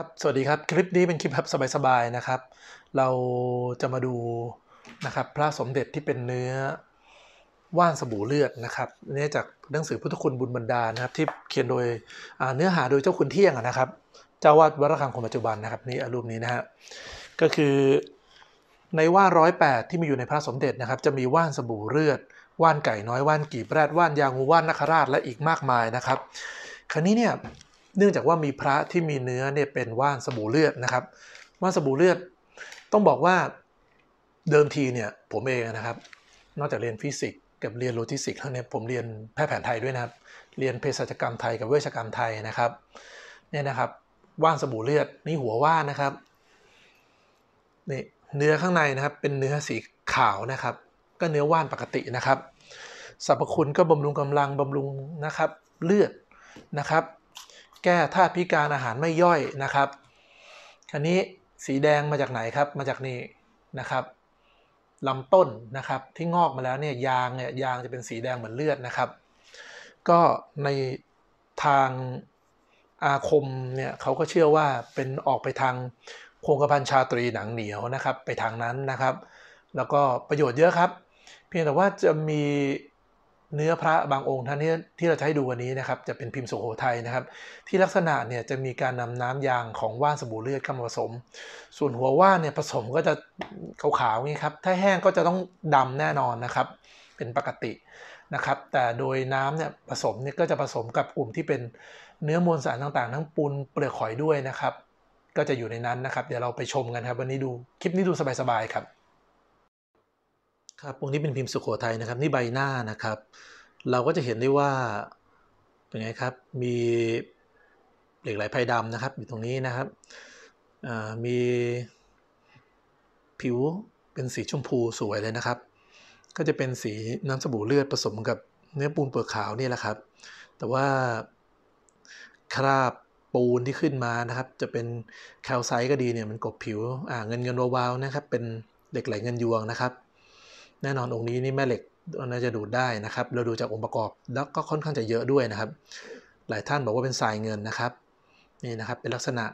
ครับ สวัสดีครับ คลิปนี้เป็นคลิปแบบสบายๆนะครับ เราจะมาดูนะครับพระสมเด็จที่เป็นเนื้อว่านสบู่เลือดนะครับนี่จากหนังสือพุทธคุณบุญบรรดานะครับ ที่เขียนโดยเนื้อหาโดยเจ้าคุณเที่ยงนะครับเจ้าวาดวัดระฆังคนปัจจุบันนะครับ นี่รูปนี้นะฮะก็คือในว่านร้อยแปดที่มีอยู่ในพระสมเด็จนะครับ จะมีว่านสบู่เลือดว่านไก่น้อยว่านกีบแรดว่านยางูว่านนคราชและอีกมากมายนะครับครัวนี้เนี่ยเนื่องจากว่ามีพระที่มีเนื้อเนี่ยเป็นว่านสบู่เลือดนะครับว่านสบู่เลือดต้องบอกว่าเดิมทีเนี่ยผมเองนะครับ นอกจากเรียนฟิสิกส์กับเรียนโลจิสติกส์แล้วเนี่ยผมเรียนแพทย์แผนไทยด้วยนะครับ เรียนเภสัชกรรมไทยกับเวชกรรมไทยนะครับ เนี่ยนะครับว่านสบู่เลือดนี่หัวว่านนะครับนี่เนื้อข้างในนะครับ เป็นเนื้อสีขาวนะครับ ก็เนื้อว่านปกตินะครับสรรพคุณก็บำรุงกำลังบำรุงนะครับเลือดนะครับแก้ธาตุพิการอาหารไม่ย่อยนะครับอันนี้สีแดงมาจากไหนครับมาจากนี่นะครับลำต้นนะครับที่งอกมาแล้วเนี่ยยางเนี่ยยางจะเป็นสีแดงเหมือนเลือดนะครับ ก็ในทางอาคมเนี่ยเขาก็เชื่อว่าเป็นออกไปทางโครงกระพันชาตรีหนังเหนียวนะครับไปทางนั้นนะครับ แล้วก็ประโยชน์เยอะครับ เพียงแต่ว่าจะมีเนื้อพระบางองค์ท่านที่ที่เราใช้ดูวันนี้นะครับจะเป็นพิมพ์สุโขทัยนะครับ ที่ลักษณะเนี่ยจะมีการนำน้ำยางของว่านสบู่เลือดเข้ามาผสม ส่วนหัวว่านเนี่ยผสมก็จะขาวๆนี่ครับถ้าแห้งก็จะต้องดำแน่นอนนะครับเป็นปกตินะครับ แต่โดยน้ำเนี่ยผสมเนี่ยก็จะผสมกับกลุ่มที่เป็นเนื้อมวลสารต่างๆ ทั้งปูนเปลือกหอยด้วยนะครับ ก็จะอยู่ในนั้นนะครับเดี๋ยวเราไปชมกันครับวันนี้ดูคลิปนี้ดูสบายๆครับครับพวกนี้เป็นพิมพ์สุขโขทัยนะครับ นี่ใบหน้านะครับ เราก็จะเห็นได้ว่า เป็นไงครับ มี เหล็กไหลภายดำนะครับ อยู่ตรงนี้นะครับ มีผิวเป็นสีชมพูสวยเลยนะครับ ก็จะเป็นสีน้ำสบู่เลือดผสมกับเนื้อปูนเปลือกขาวนี่แหละครับ แต่ว่าคราบปูนที่ขึ้นมานะครับ จะเป็นแคลไซต์ก็ดีเนี่ยมันกบผิวเงินเงินวาวๆนะครับ เป็นเหล็กไหลเงินยวงนะครับแน่นอนองค์นี้นี่แม่เหล็กน่าจะดูดได้นะครับ เราดูจากองค์ประกอบ แล้วก็ค่อนข้างจะเยอะด้วยนะครับ หลายท่านบอกว่าเป็นสายเงินนะครับ นี่นะครับเป็นลักษณะ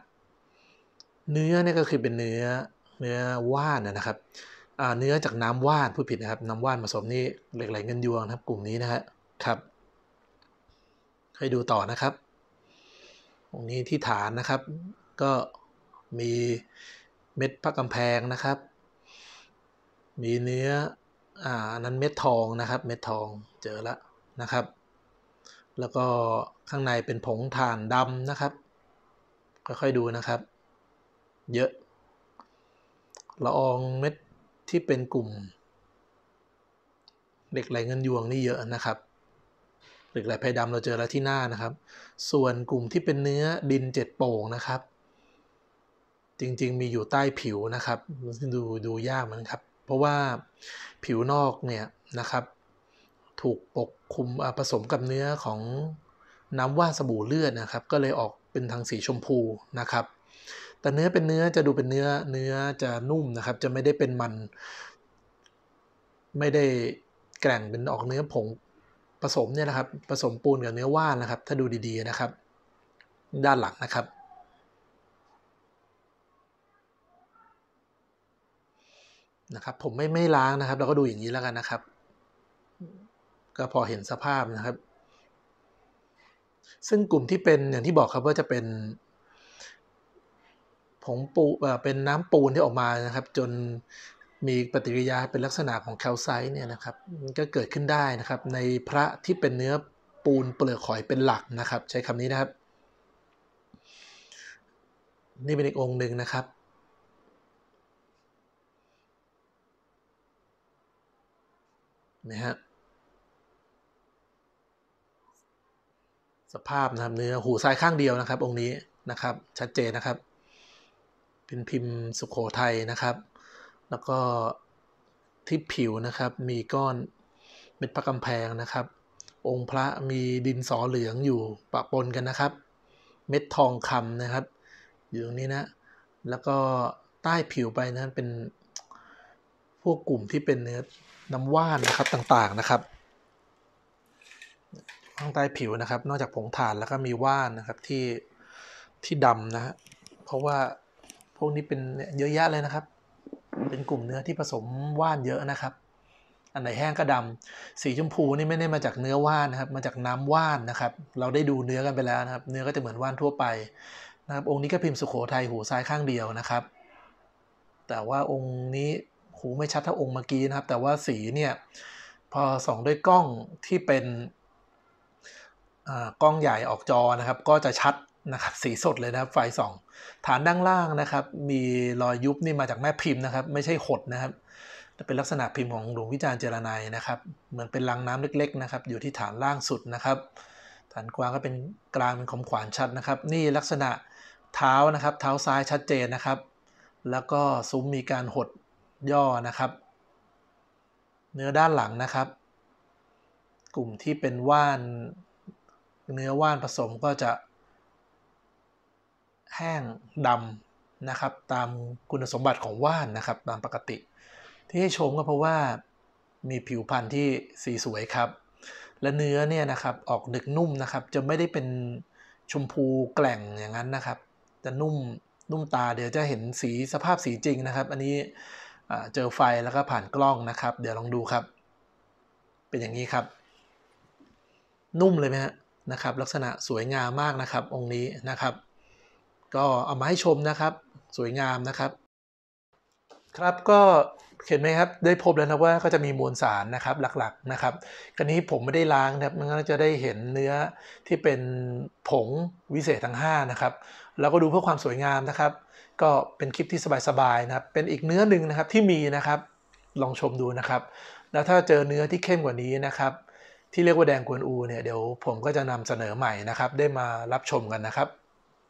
เนื้อเนี่ยก็คือเป็นเนื้อเนื้อว่านนะครับเนื้อจากน้ำว่านผู้ผิดนะครับ น้ำว่านผสมนี่เหล็กไหลเงินยวงนะครับ กลุ่มนี้นะครับครับ ให้ดูต่อนะครับ ตรงนี้ที่ฐานนะครับ ก็มีเม็ดพระกำแพงนะครับ มีเนื้ออ่านั้นเม็ดทองนะครับ เม็ดทองเจอแล้วนะครับ แล้วก็ข้างในเป็นผงถ่านดำนะครับ ค่อยๆดูนะครับ เยอะละอองเม็ดที่เป็นกลุ่มเหล็กไหลเงินยวงนี่เยอะนะครับเหล็กไหลพายดำเราเจอแล้วที่หน้านะครับ ส่วนกลุ่มที่เป็นเนื้อดินเจ็ดโป่งนะครับ จริงๆมีอยู่ใต้ผิวนะครับ ดูดูยากเหมืันครับเพราะว่าผิวนอกเนี่ยนะครับ ถูกปกคลุมผสมกับเนื้อของน้ำว่านสบู่เลือดนะครับ ก็เลยออกเป็นทางสีชมพูนะครับ แต่เนื้อเป็นเนื้อจะดูเป็นเนื้อเนื้อจะนุ่มนะครับ จะไม่ได้เป็นมัน ไม่ได้แกร่งเป็นออกเนื้อผงผสมเนี่ยนะครับผสมปูนกับเนื้อว่านนะครับ ถ้าดูดีๆนะครับ ด้านหลังนะครับนะครับผมไม่ไม่ล้างนะครับเราก็ดูอย่างนี้แล้วกันนะครับ ก็พอเห็นสภาพนะครับ ซึ่งกลุ่มที่เป็นอย่างที่บอกครับว่าจะเป็นผงปูเป็นน้ำปูนที่ออกมานะครับ จนมีปฏิกิริยาเป็นลักษณะของแคลไซต์เนี่ยนะครับก็เกิดขึ้นได้นะครับ ในพระที่เป็นเนื้อปูนเปลือกหอยเป็นหลักนะครับ ใช้คำนี้นะครับ นี่เป็นอีกองค์หนึ่งนะครับนะฮะสภาพนะครับเนื้อหูซ้ายข้างเดียวนะครับ องค์นี้นะครับชัดเจนนะครับ เป็นพิมพ์สุขโขทัยนะครับ แล้วก็ที่ผิวนะครับ มีก้อนเม็ดพระกำแพงนะครับ องค์พระมีดินสอเหลืองอยู่ปะปนกันนะครับ เม็ด ทองคำนะครับอยู่ตรงนี้นะ แล้วก็ใต้ผิวไปนะเป็นพวกกลุ่มที่เป็นเนื้อน้ำว่านนะครับต่างๆนะครับข้างใต้ผิวนะครับ นอกจากผงถ่านแล้วก็มีว่านนะครับที่ที่ดำนะฮะเพราะว่าพวกนี้เป็นเยอะแยะเลยนะครับ เป็นกลุ่มเนื้อที่ผสมว่านเยอะนะครับ อันไหนแห้งก็ดำ สีชมพูนี่ไม่ได้มาจากเนื้อว่านนะครับ มาจากน้ำว่านนะครับ เราได้ดูเนื้อกันไปแล้วนะครับ เนื้อก็จะเหมือนว่านทั่วไปนะครับ องค์นี้ก็พิมพ์สุโขทัยหูซ้ายข้างเดียวนะครับ แต่ว่าองค์นี้หูไม่ชัดเท่าองค์เมื่อกี้นะครับ แต่ว่าสีเนี่ยพอส่องด้วยกล้องที่เป็นกล้องใหญ่ออกจอนะครับ ก็จะชัดนะครับสีสดเลยนะครับไฟส่องฐานด้านล่างนะครับ มีรอยยุบนี่มาจากแม่พิมพ์นะครับ ไม่ใช่หดนะครับเป็นลักษณะพิมพ์ของหลวงวิจารณ์เจรนายนะครับเหมือนเป็นรังน้ำเล็กๆนะครับอยู่ที่ฐานล่างสุดนะครับฐานกวางก็เป็นกลางเป็นขมขวานชัดนะครับ นี่ลักษณะเท้านะครับ เท้าซ้ายชัดเจนนะครับ แล้วก็ซุ้มมีการหดย่อนะครับ เนื้อด้านหลังนะครับ กลุ่มที่เป็นว่าน เนื้อว่านผสมก็จะ แห้งดำนะครับ ตามคุณสมบัติของว่านนะครับ ตามปกติ ที่ให้ชมก็เพราะว่ามีผิวพรรณที่สีสวยครับ และเนื้อเนี่ยนะครับออกหนึกนุ่มนะครับจะไม่ได้เป็น ชมพูแกล่งอย่างนั้นนะครับจะนุ่มนุ่มตาเดี๋ยวจะเห็นสีสภาพสีจริงนะครับ อันนี้เจอไฟแล้วก็ผ่านกล้องนะครับ เดี๋ยวลองดูครับ เป็นอย่างนี้ครับ นุ่มเลยไหมฮะนะครับ ลักษณะสวยงามมากนะครับองค์นี้นะครับ ก็เอามาให้ชมนะครับ สวยงามนะครับ ครับก็เห็นไหมครับ ได้พบแล้วนะว่าก็จะมีมวลสารนะครับหลักๆนะครับกรนี้ผมไม่ได้ล้างนะครับ มันก็จะได้เห็นเนื้อที่เป็นผงวิเศษทั้ง5นะครับ แล้วก็ดูเพื่อความสวยงามนะครับก็เป็นคลิปที่สบายๆนะครับ เป็นอีกเนื้อหนึ่งนะครับที่มีนะครับลองชมดูนะครับ แล้วถ้าเจอเนื้อที่เข้มกว่านี้นะครับที่เรียกว่าแดงกวนอูเนี่ยเดี๋ยวผมก็จะนำเสนอใหม่นะครับได้มารับชมกันนะครับ